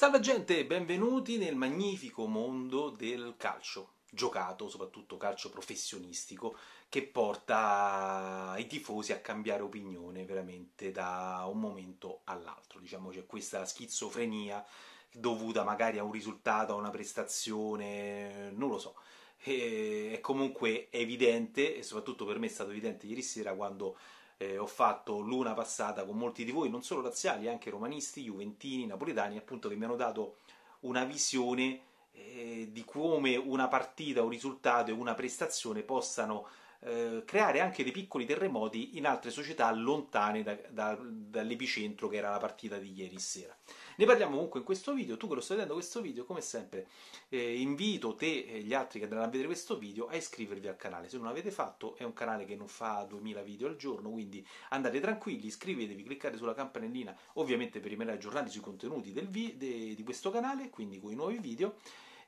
Salve gente benvenuti nel magnifico mondo del calcio, giocato, soprattutto calcio professionistico, che porta i tifosi a cambiare opinione veramente da un momento all'altro. Diciamo c'è questa schizofrenia dovuta magari a un risultato, a una prestazione, non lo so. E comunque è evidente, e soprattutto per me è stato evidente ieri sera quando eh, ho fatto l'una passata con molti di voi, non solo razziali, anche romanisti, juventini, napoletani, appunto che mi hanno dato una visione eh, di come una partita, un risultato e una prestazione possano eh, creare anche dei piccoli terremoti in altre società lontane da, da, dall'epicentro che era la partita di ieri sera. Ne parliamo comunque in questo video, tu che lo stai vedendo questo video, come sempre eh, invito te e gli altri che andranno a vedere questo video a iscrivervi al canale, se non l'avete fatto è un canale che non fa 2000 video al giorno, quindi andate tranquilli, iscrivetevi, cliccate sulla campanellina ovviamente per rimanere aggiornati sui contenuti vi- de- di questo canale, quindi con i nuovi video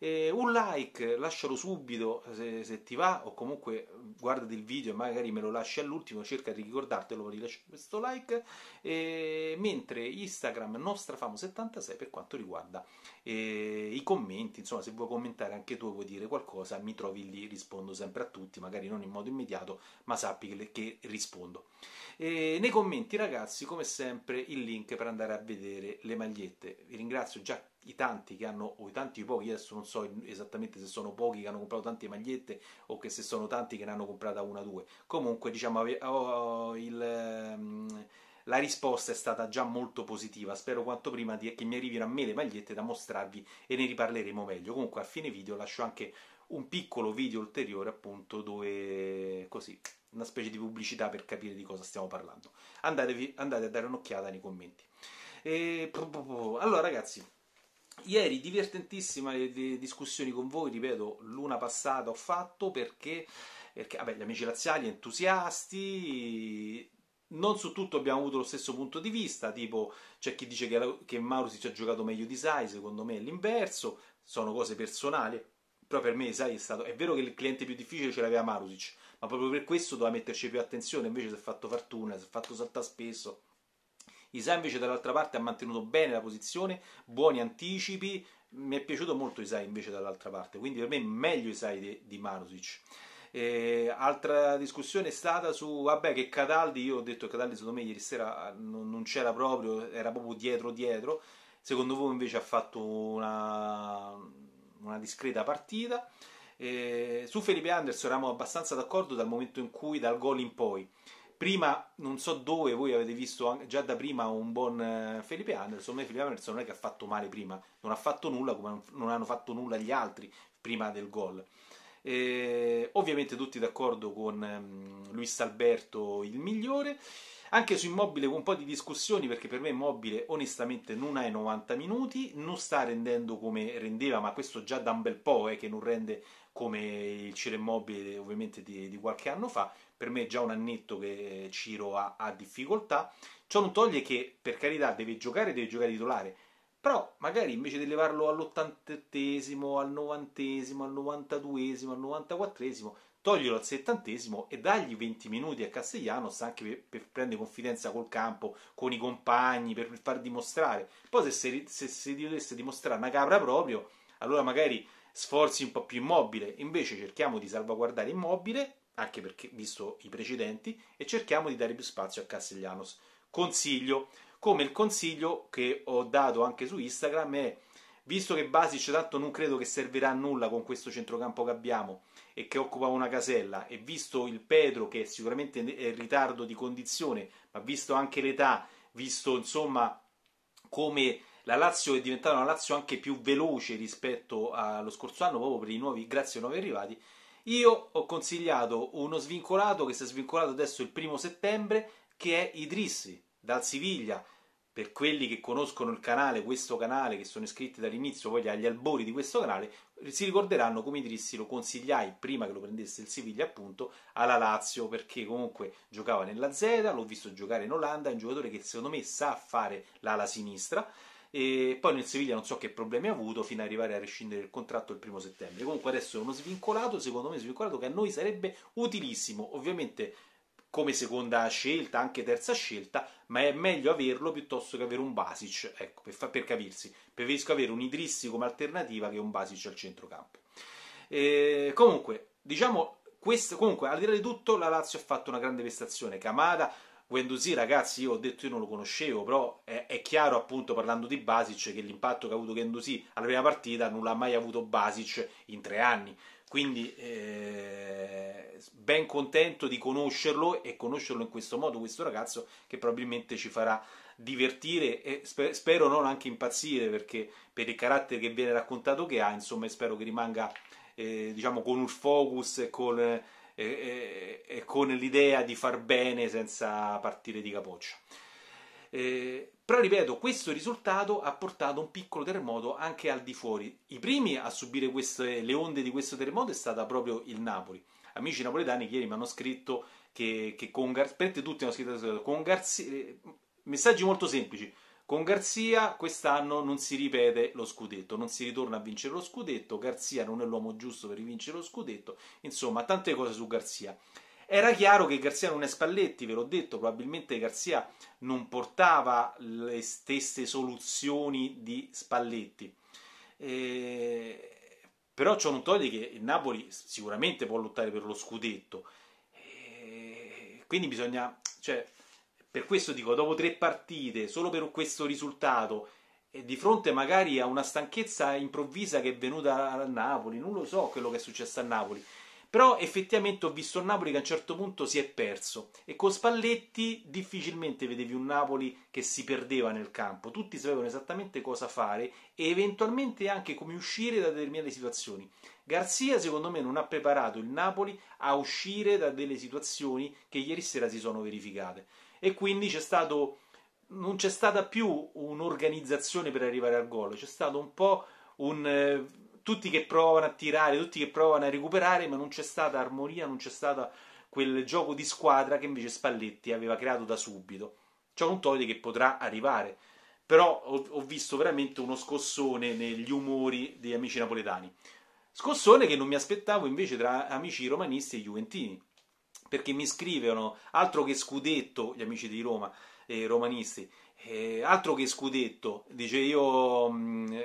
eh, un like, lascialo subito se, se, ti va, o comunque guardati il video e magari me lo lasci all'ultimo, cerca di ricordartelo di lasciare questo like. Eh, mentre Instagram nostrafamo76 per quanto riguarda eh, i commenti, insomma, se vuoi commentare anche tu, vuoi dire qualcosa, mi trovi lì, rispondo sempre a tutti, magari non in modo immediato, ma sappi che, che rispondo. nei commenti, ragazzi, come sempre, il link per andare a vedere le magliette. Vi ringrazio già i tanti che hanno, o i tanti o i pochi, adesso non so esattamente se sono pochi che hanno comprato tante magliette o che se sono tanti che ne hanno comprata una o due. Comunque, diciamo, oh, oh, il... Ehm, la risposta è stata già molto positiva. Spero quanto prima di, che mi arrivino a me le magliette da mostrarvi e ne riparleremo meglio. Comunque a fine video lascio anche un piccolo video ulteriore appunto dove così una specie di pubblicità per capire di cosa stiamo parlando. Andatevi, andate a dare un'occhiata nei commenti. E... Allora ragazzi, Ieri divertentissima le, discussioni con voi, ripeto, l'una passata ho fatto perché, perché vabbè, gli amici laziali entusiasti, non su tutto abbiamo avuto lo stesso punto di vista, tipo c'è chi dice che, che Mauro ci ha giocato meglio di Sai, secondo me è l'inverso, sono cose personali, però per me sai, è stato è vero che il cliente più difficile ce l'aveva Marusic ma proprio per questo doveva metterci più attenzione invece si è fatto fortuna si è fatto saltare spesso Isai invece dall'altra parte ha mantenuto bene la posizione, buoni anticipi, mi è piaciuto molto Isai invece dall'altra parte, quindi per me è meglio Isai di, di Marusic. E altra discussione è stata su vabbè che Cataldi, io ho detto che Cataldi secondo me ieri sera ah, non, non c'era proprio, era proprio dietro dietro, secondo voi invece ha fatto una, una discreta partita. E su Felipe Anders eravamo abbastanza d'accordo dal momento in cui, dal gol in poi prima non so dove voi avete visto già da prima un buon eh, Felipe Anderson, ma Felipe Anderson non è che ha fatto male prima, non ha fatto nulla come non hanno fatto nulla gli altri prima del gol. ovviamente tutti d'accordo con um, Luis Alberto il migliore. Anche su Immobile con un po' di discussioni, perché per me Immobile onestamente non ha i 90 minuti, non sta rendendo come rendeva, ma questo già da un bel po' eh, che non rende come il Ciro Immobile ovviamente di, di, qualche anno fa, per me è già un annetto che eh, Ciro ha, ha difficoltà, ciò non toglie che per carità deve giocare, deve giocare titolare, però magari invece di levarlo all'88esimo, al 90esimo, al 92esimo, al 94esimo, toglierlo al settantesimo e dargli 20 minuti a Castellanos anche per, per, prendere confidenza col campo, con i compagni, per far dimostrare. Poi se si dovesse dimostrare una capra proprio, allora magari sforzi un po' più immobile, invece cerchiamo di salvaguardare immobile, anche perché visto i precedenti, e cerchiamo di dare più spazio a Castellanos. Consiglio, come il consiglio che ho dato anche su Instagram è, visto che Basic tanto non credo che servirà a nulla con questo centrocampo che abbiamo, e che occupa una casella e visto il Pedro che è sicuramente è in eh, ritardo di condizione, ma visto anche l'età, visto insomma come la Lazio è diventata una Lazio anche più veloce rispetto allo scorso anno, proprio per i nuovi, grazie ai nuovi arrivati, io ho consigliato uno svincolato che si è svincolato adesso il primo settembre, che è Idrissi dal Siviglia, per quelli che conoscono il canale, questo canale, che sono iscritti dall'inizio, poi agli albori di questo canale, si ricorderanno come dissi lo consigliai prima che lo prendesse il Siviglia appunto alla Lazio perché comunque giocava nella Z, l'ho visto giocare in Olanda, è un giocatore che secondo me sa fare l'ala sinistra e poi nel Siviglia non so che problemi ha avuto fino ad arrivare a rescindere il contratto il primo settembre. Comunque adesso è uno svincolato, secondo me svincolato che a noi sarebbe utilissimo. Ovviamente come seconda scelta, anche terza scelta, ma è meglio averlo piuttosto che avere un Basic, ecco, per, fa- per capirsi. Preferisco avere un Idrissi come alternativa che un Basic al centrocampo. E, eh, comunque, diciamo, questo, comunque, al di là di tutto, la Lazio ha fatto una grande prestazione. Camada, Guendouzi, ragazzi, io ho detto che non lo conoscevo, però è, è chiaro, appunto, parlando di Basic, che l'impatto che ha avuto Guendouzi alla prima partita non l'ha mai avuto Basic in tre anni. Quindi... Eh ben contento di conoscerlo e conoscerlo in questo modo, questo ragazzo che probabilmente ci farà divertire e sper- spero non anche impazzire perché per il carattere che viene raccontato che ha, insomma, spero che rimanga eh, diciamo con un focus e con, eh, eh, con, l'idea di far bene senza partire di capoccia. Eh, però ripeto, questo risultato ha portato un piccolo terremoto anche al di fuori. I primi a subire queste, le onde di questo terremoto è stata proprio il Napoli amici napoletani che ieri mi hanno scritto che, che con Garzia, tutti hanno scritto con Garzia, eh, messaggi molto semplici, con Garzia quest'anno non si ripete lo scudetto, non si ritorna a vincere lo scudetto, Garzia non è l'uomo giusto per rivincere lo scudetto, insomma tante cose su Garzia. Era chiaro che Garzia non è Spalletti, ve l'ho detto, probabilmente Garzia non portava le stesse soluzioni di Spalletti. E eh, però ciò non toglie che il Napoli sicuramente può lottare per lo scudetto e quindi bisogna cioè, per questo dico dopo tre partite solo per questo risultato e di fronte magari a una stanchezza improvvisa che è venuta a Napoli non lo so quello che è successo a Napoli però effettivamente ho visto il Napoli che a un certo punto si è perso e con Spalletti difficilmente vedevi un Napoli che si perdeva nel campo, tutti sapevano esattamente cosa fare e eventualmente anche come uscire da determinate situazioni. Garzia secondo me non ha preparato il Napoli a uscire da delle situazioni che ieri sera si sono verificate e quindi c'è stato non c'è stata più un'organizzazione per arrivare al gol, c'è stato un po' un eh, tutti che provano a tirare, tutti che provano a recuperare, ma non c'è stata armonia, non c'è stato quel gioco di squadra che invece Spalletti aveva creato da subito. Ciò non toglie che potrà arrivare, però ho, ho visto veramente uno scossone negli umori degli amici napoletani. Scossone che non mi aspettavo invece tra amici romanisti e juventini, perché mi scrivono altro che scudetto, gli amici di Roma, eh, romanisti, eh, altro che scudetto, dice io... Mh, mm,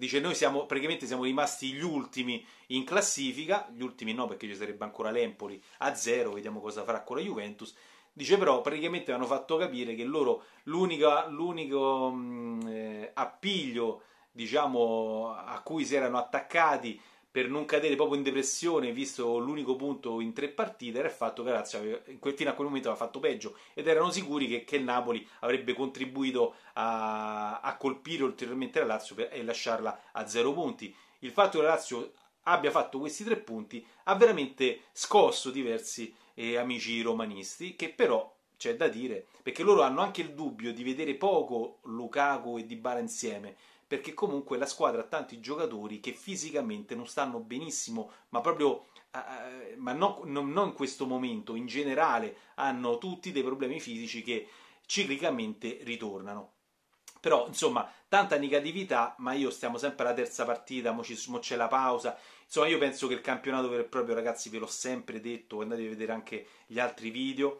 dice noi siamo praticamente siamo rimasti gli ultimi in classifica, gli ultimi no perché ci sarebbe ancora l'Empoli a zero, vediamo cosa farà con la Juventus, dice però praticamente hanno fatto capire che loro l'unico, l'unico mm, eh, appiglio diciamo, a cui si erano attaccati per non cadere proprio in depressione, visto l'unico punto in tre partite, era il fatto che la Lazio fino a quel momento aveva fatto peggio ed erano sicuri che, che il Napoli avrebbe contribuito a, a colpire ulteriormente la Lazio per, e lasciarla a zero punti. Il fatto che la Lazio abbia fatto questi tre punti ha veramente scosso diversi eh, amici romanisti che però c'è da dire perché loro hanno anche il dubbio di vedere poco Lukaku e Dybala insieme perché comunque la squadra ha tanti giocatori che fisicamente non stanno benissimo, ma proprio Uh, ma no, no, non in questo momento, in generale hanno tutti dei problemi fisici che ciclicamente ritornano. Però, insomma, tanta negatività, ma io stiamo sempre alla terza partita, mo, ci, mo c'è la pausa. Insomma, io penso che il campionato vero e proprio, ragazzi, ve l'ho sempre detto, andate a vedere anche gli altri video.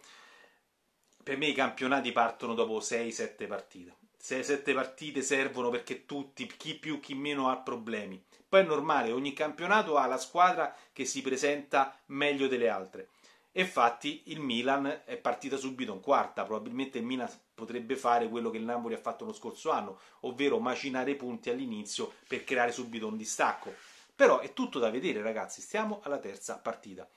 Per me i campionati partono dopo 6-7 partite. 6-7 partite servono perché tutti, chi più chi meno, ha problemi. Poi è normale, ogni campionato ha la squadra che si presenta meglio delle altre. Infatti il Milan è partita subito in quarta, probabilmente il Milan potrebbe fare quello che il Napoli ha fatto lo scorso anno, ovvero macinare punti all'inizio per creare subito un distacco. Però è tutto da vedere ragazzi, stiamo alla terza partita.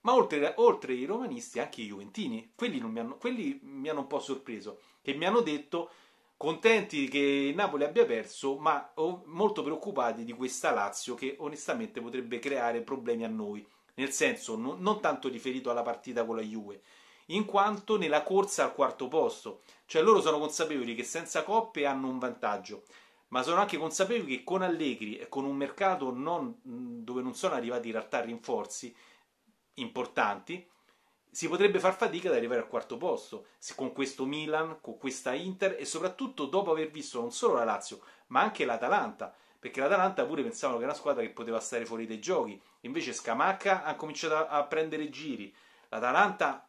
Ma oltre, oltre i romanisti anche i juventini, quelli mi, hanno, quelli mi hanno un po' sorpreso, che mi hanno detto contenti che il Napoli abbia perso, ma molto preoccupati di questa Lazio che onestamente potrebbe creare problemi a noi, nel senso non, non tanto riferito alla partita con la Juve, in quanto nella corsa al quarto posto, cioè loro sono consapevoli che senza coppe hanno un vantaggio, ma sono anche consapevoli che con Allegri e con un mercato non, dove non sono arrivati in realtà rinforzi importanti, si potrebbe far fatica ad arrivare al quarto posto con questo Milan, con questa Inter e soprattutto dopo aver visto non solo la Lazio ma anche l'Atalanta perché l'Atalanta pure pensavano che era una squadra che poteva stare fuori dai giochi invece Scamacca ha cominciato a, prendere giri l'Atalanta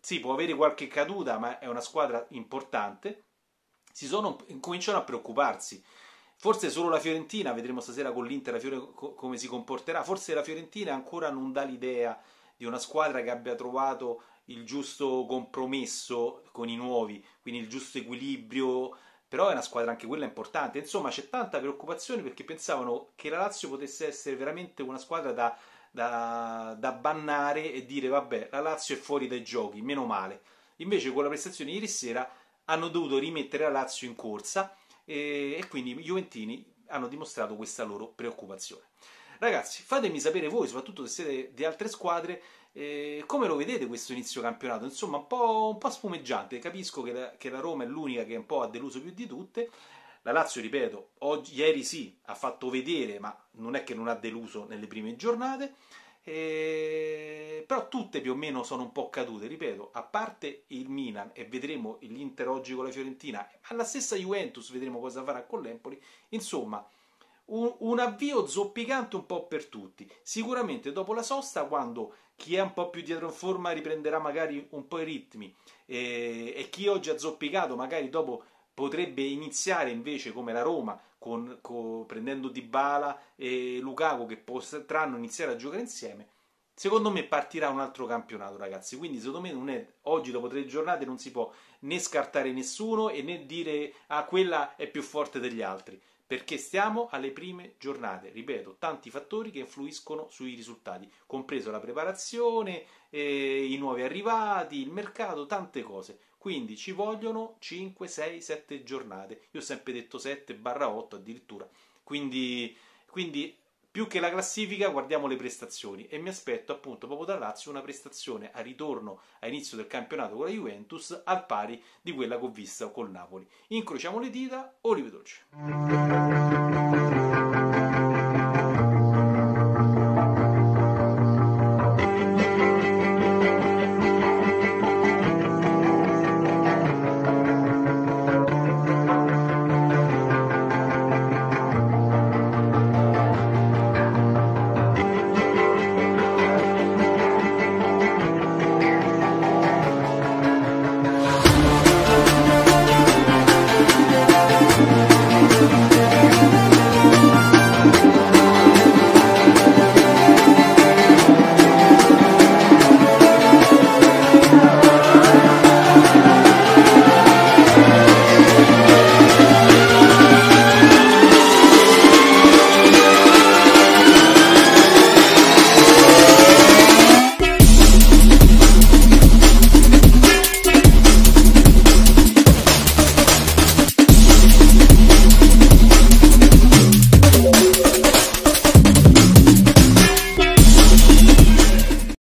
sì può avere qualche caduta ma è una squadra importante si sono, cominciano a preoccuparsi Forse solo la Fiorentina, vedremo stasera con l'Inter Fiore, come si comporterà. Forse la Fiorentina ancora non dà l'idea di una squadra che abbia trovato il giusto compromesso con i nuovi, quindi il giusto equilibrio, però è una squadra anche quella importante. Insomma, c'è tanta preoccupazione perché pensavano che la Lazio potesse essere veramente una squadra da, da, da bannare e dire vabbè, la Lazio è fuori dai giochi, meno male. Invece con la prestazione ieri sera hanno dovuto rimettere la Lazio in corsa e, eh, e quindi i Juventini hanno dimostrato questa loro preoccupazione. Ragazzi, fatemi sapere voi, soprattutto se siete di altre squadre, eh, come lo vedete questo inizio campionato? Insomma, un po', un po spumeggiante. Capisco che la, che la Roma è l'unica che un po' ha deluso più di tutte. La Lazio, ripeto, oggi, ieri sì, ha fatto vedere, ma non è che non ha deluso nelle prime giornate. Eh, però tutte più o meno sono un po' cadute, ripeto, a parte il Milan e vedremo l'Inter oggi con la Fiorentina, ma la stessa Juventus vedremo cosa farà con l'Empoli, insomma un, un, avvio zoppicante un po' per tutti. Sicuramente dopo la sosta, quando chi è un po' più dietro in forma riprenderà magari un po' i ritmi eh, e chi oggi ha zoppicato magari dopo potrebbe iniziare invece come la Roma con, con, prendendo Dybala e Lukaku che potranno iniziare a giocare insieme. Secondo me partirà un altro campionato, ragazzi. Quindi, secondo me, è, oggi dopo tre giornate non si può né scartare nessuno e né dire ah, quella è più forte degli altri perché stiamo alle prime giornate, ripeto, tanti fattori che influiscono sui risultati, compreso la preparazione, eh, i nuovi arrivati, il mercato, tante cose. Quindi ci vogliono 5, 6, 7 giornate. Io ho sempre detto 7 barra 8 addirittura. Quindi, quindi più che la classifica guardiamo le prestazioni e mi aspetto appunto proprio da Lazio una prestazione a ritorno a inizio del campionato con la Juventus al pari di quella che ho vista col Napoli. Incrociamo le dita, Olive Dolce.